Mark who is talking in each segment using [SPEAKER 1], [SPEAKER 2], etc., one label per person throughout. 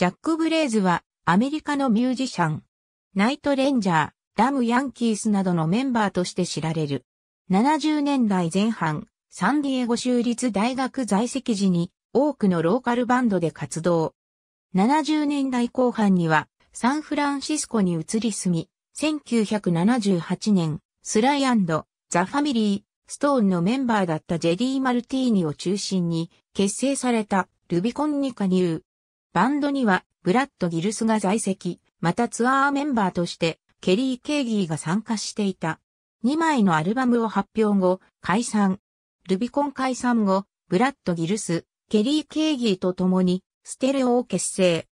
[SPEAKER 1] ジャック・ブレイズはアメリカのミュージシャン、ナイト・レンジャー、ダム・ヤンキースなどのメンバーとして知られる。70年代前半、サンディエゴ州立大学在籍時に多くのローカルバンドで活動。70年代後半にはサンフランシスコに移り住み、1978年、スライザ・ファミリー、ストーンのメンバーだったジェリー・マルティーニを中心に結成されたルビコンに加入。バンドにはブラッド・ギルスが在籍、またツアーメンバーとしてケリー・ケイギーが参加していた。2枚のアルバムを発表後、解散。ルビコン解散後、ブラッド・ギルス、ケリー・ケイギーと共にステレオを結成。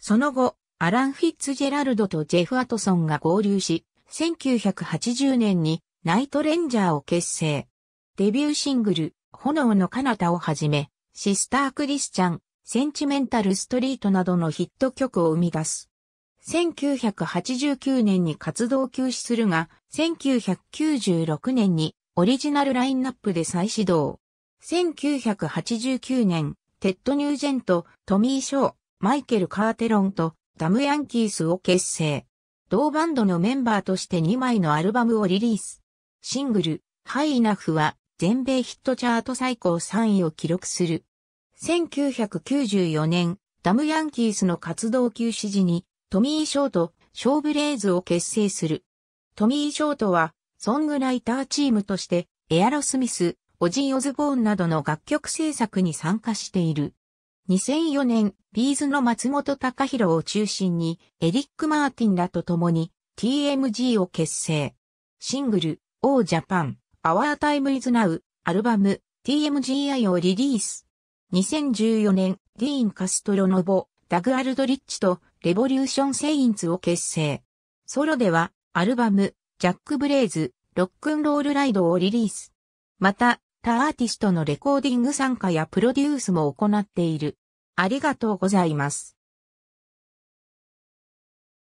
[SPEAKER 1] その後、アラン・フィッツジェラルドとジェフ・アトソンが合流し、1980年にナイト・レンジャーを結成。デビューシングル、炎の彼方をはじめ、シスター・クリスチャン、センチメンタルストリートなどのヒット曲を生み出す。1989年に活動休止するが、1996年にオリジナルラインナップで再始動。1989年、テッド・ニュージェント、トミー・ショー、マイケル・カーテロンとダム・ヤンキースを結成。同バンドのメンバーとして2枚のアルバムをリリース。シングル、ハイ・イナフは全米ヒットチャート最高3位を記録する。1994年、ダムヤンキースの活動休止時に、トミー・ショート、ショーブレイズを結成する。トミー・ショートは、ソングライターチームとして、エアロスミス、オジー・オズボーンなどの楽曲制作に参加している。2004年、ビーズの松本隆弘を中心に、エリック・マーティンらと共に、TMG を結成。シングル、オージャパン、Our Time is Now、アルバム、TMGI をリリース。2014年、ディーン・カストロノボ、ダグ・アルドリッチと、レボリューション・セインツを結成。ソロでは、アルバム、ジャック・ブレイズ、ロックンロール・ライドをリリース。また、他アーティストのレコーディング参加やプロデュースも行っている。ありがとうございます。